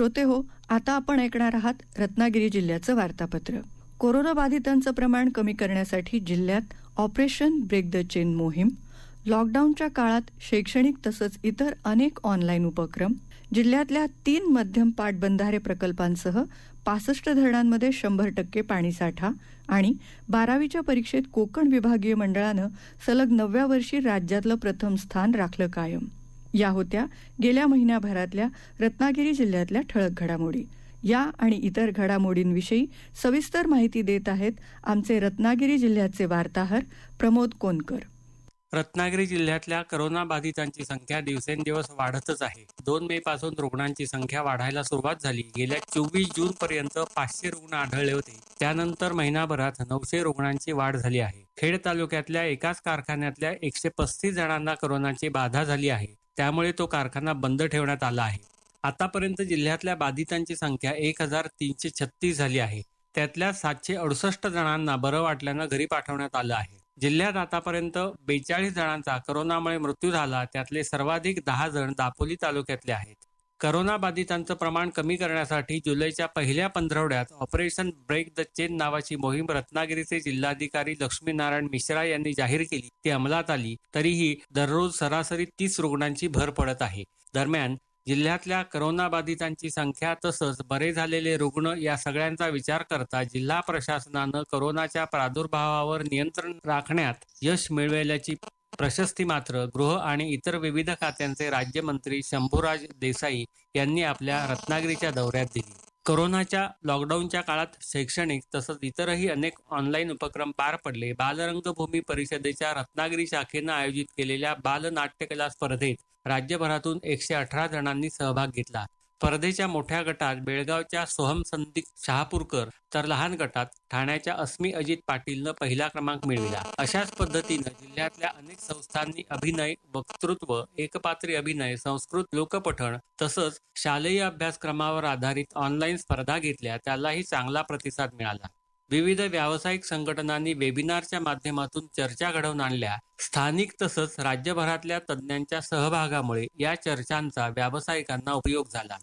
श्रोते हो आता आपण ऐकणार आहात रत्नागिरी जिल्ह्याचं वार्तापत्र कोरोनाबाधितांचं प्रमाण कमी करण्यासाठी जिल्ह्यात ऑपरेशन ब्रेक द चेन मोहीम लॉकडाऊनच्या काळात शैक्षणिक तसंच इतर अनेक ऑनलाईन उपक्रम जिल्ह्यातल्या तीन मध्यम पाटबंधारे प्रकल्पांसह पासष्ट धरणांमध्ये शंभर टक्के पाणीसाठा आणि बारावीच्या परीक्षेत कोकण विभागीय मंडळानं सलग नवव्या वर्षी राज्यातलं प्रथम स्थान राखलं कायम या होत्या गेल्या महिन्याभरातल्या रत्नागिरी जिल्ह्यातल्या ठळक घडामोडी या आणि इतर घडामोडींविषयी सविस्तर माहिती देत आहेत आमचे रत्नागिरी जिल्ह्याचे वार्ताहर प्रमोद कोनकर रत्नागिरी जिल्ह्यातल्या करोना बाधितांची संख्या दिवसेंदिवस वाढतच आहे दोन मे पासून रुग्णांची संख्या वाढायला सुरुवात झाली गेल्या चोवीस जून पर्यंत पाचशे रुग्ण आढळले होते त्यानंतर महिनाभरात नऊशे रुग्णांची वाढ झाली आहे खेड तालुक्यातल्या एकाच कारखान्यातल्या एकशे पस्तीस जणांना करोनाची बाधा झाली आहे त्यामुळे तो कारखाना बंद ठेवण्यात आला आहे आतापर्यंत जिल्ह्यातल्या बाधितांची संख्या एक हजार तीनशे छत्तीस झाली आहे त्यातल्या सातशे अडुसष्ट जणांना बरं वाटल्यानं घरी पाठवण्यात आलं आहे जिल्ह्यात आतापर्यंत बेचाळीस जणांचा करोनामुळे मृत्यू झाला त्यातले सर्वाधिक दहा जण दापोली तालुक्यातले आहेत बाधितांचं प्रमाण कमी करण्यासाठी जुलैच्या पहिल्या पंधरवड्यात ऑपरेशन ब्रेक द चेन नावाची मोहीम रत्नागिरीचे जिल्हाधिकारी लक्ष्मीनारायण मिश्रा यांनी जाहीर केली ती अंमलात आली तरीही दररोज सरासरी तीस रुग्णांची भर पडत आहे दरम्यान जिल्ह्यातल्या करोनाबाधितांची संख्या तसंच बरे झालेले रुग्ण या सगळ्यांचा विचार करता जिल्हा प्रशासनानं करोनाच्या प्रादुर्भावावर नियंत्रण राखण्यात यश मिळवल्याची प्रशस्ती मात्र गृह आणि इतर विविध खात्यांचे राज्यमंत्री शंभूराज देसाई यांनी आपल्या रत्नागिरीच्या दौऱ्यात दिली कोरोनाच्या लॉकडाऊनच्या काळात शैक्षणिक तसंच इतरही अनेक ऑनलाईन उपक्रम पार पडले बालरंगभूमी परिषदेच्या रत्नागिरी शाखेनं आयोजित केलेल्या बालनाट्यकला स्पर्धेत राज्यभरातून एकशे अठरा जणांनी सहभाग घेतला स्पर्धेच्या मोठ्या गटात बेळगावच्या सोहम संदीप शहापूरकर तर लहान गटात ठाण्याच्या अस्मी अजित पाटीलनं पहिला क्रमांक मिळविला अशाच पद्धतीनं जिल्ह्यातल्या अनेक संस्थांनी अभिनय वक्तृत्व एकपात्री अभिनय संस्कृत लोकपठण तसंच शालेय अभ्यासक्रमावर आधारित ऑनलाईन स्पर्धा घेतल्या त्यालाही चांगला प्रतिसाद मिळाला विविध व्यावसायिक संघटनांनी वेबिनारच्या माध्यमातून चर्चा घडवून आणल्या स्थानिक तसंच राज्यभरातल्या तज्ज्ञांच्या सहभागामुळे या चर्चांचा व्यावसायिकांना उपयोग झाला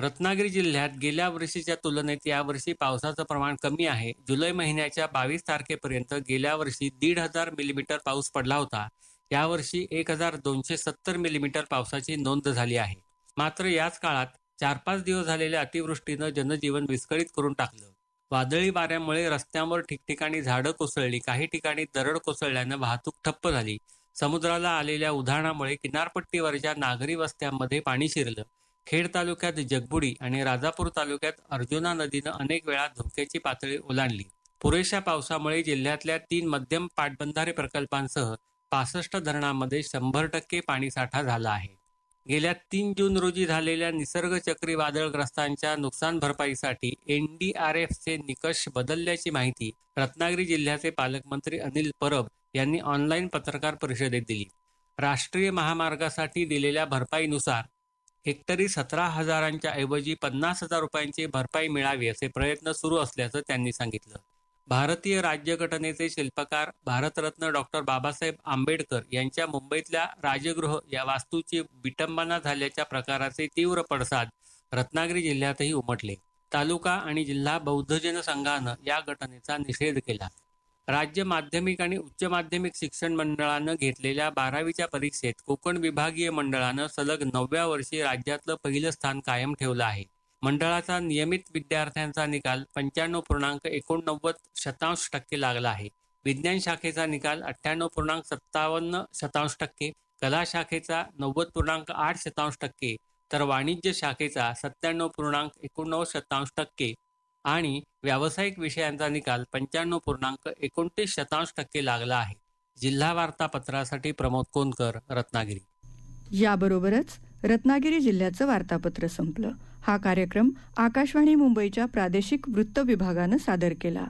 रत्नागिरी जिल्ह्यात गेल्या वर्षीच्या तुलनेत यावर्षी पावसाचं प्रमाण कमी आहे जुलै महिन्याच्या बावीस तारखेपर्यंत गेल्या वर्षी दीड हजार मिलीमीटर पाऊस पडला होता यावर्षी एक हजार दोनशे सत्तर मिलीमीटर पावसाची नोंद झाली आहे मात्र याच काळात चार पाच दिवस झालेल्या अतिवृष्टीनं जनजीवन विस्कळीत करून टाकलं वादळी वाऱ्यामुळे रस्त्यांवर ठिकठिकाणी झाडं कोसळली काही ठिकाणी दरड कोसळल्यानं वाहतूक ठप्प झाली समुद्राला आलेल्या उधाणामुळे किनारपट्टीवरच्या नागरी वस्त्यांमध्ये पाणी शिरलं खेड तालुक्यात जगबुडी आणि राजापूर तालुक्यात अर्जुना नदीनं अनेक वेळा धोक्याची पातळी ओलांडली पुरेशा पावसामुळे जिल्ह्यातल्या तीन मध्यम पाटबंधारे प्रकल्पांसह पासष्ट धरणांमध्ये शंभर टक्के पाणीसाठा झाला आहे गेल्या तीन जून रोजी झालेल्या निसर्ग चक्रीवादळग्रस्तांच्या नुकसान भरपाईसाठी एनडीआरएफचे निकष बदलल्याची माहिती रत्नागिरी जिल्ह्याचे पालकमंत्री अनिल परब यांनी ऑनलाईन पत्रकार परिषदेत दिली राष्ट्रीय महामार्गासाठी दिलेल्या भरपाईनुसार हेक्टरी सतरा हजारांच्या ऐवजी पन्नास हजार रुपयांची भरपाई मिळावी असे प्रयत्न सुरू असल्याचं त्यांनी सांगितलं भारतीय राज्यघटनेचे शिल्पकार भारतरत्न डॉक्टर बाबासाहेब आंबेडकर यांच्या मुंबईतल्या राजगृह या वास्तूची विटंबना झाल्याच्या प्रकाराचे तीव्र पडसाद रत्नागिरी जिल्ह्यातही उमटले तालुका आणि जिल्हा बौद्धजन संघानं या घटनेचा निषेध केला राज्य माध्यमिक आणि उच्च माध्यमिक शिक्षण मंडळानं घेतलेल्या बारावीच्या परीक्षेत कोकण विभागीय मंडळानं सलग नवव्या वर्षी राज्यातलं पहिलं स्थान कायम ठेवलं आहे मंडळाचा नियमित विद्यार्थ्यांचा निकाल पंच्याण्णव पूर्णांक एकोणनव्वद शतांश टक्के लागला आहे विज्ञान शाखेचा निकाल अठ्ठ्याण्णव पूर्णांक सत्तावन्न शतांश टक्के कला शाखेचा नव्वद पूर्णांक आठ शतांश टक्के तर वाणिज्य शाखेचा सत्त्याण्णव पूर्णांक एकोणनव्वद शतांश टक्के आणि व्यावसायिक विषयांचा निकाल पंच्याण्णव पूर्णांक एकोणतीस शतांश टक्के लागला आहे जिल्हा वार्तापत्रासाठी प्रमोद कोनकर रत्नागिरी याबरोबरच रत्नागिरी जिल्ह्याचं वार्तापत्र संपलं हा कार्यक्रम आकाशवाणी मुंबईच्या प्रादेशिक वृत्त विभागानं सादर केला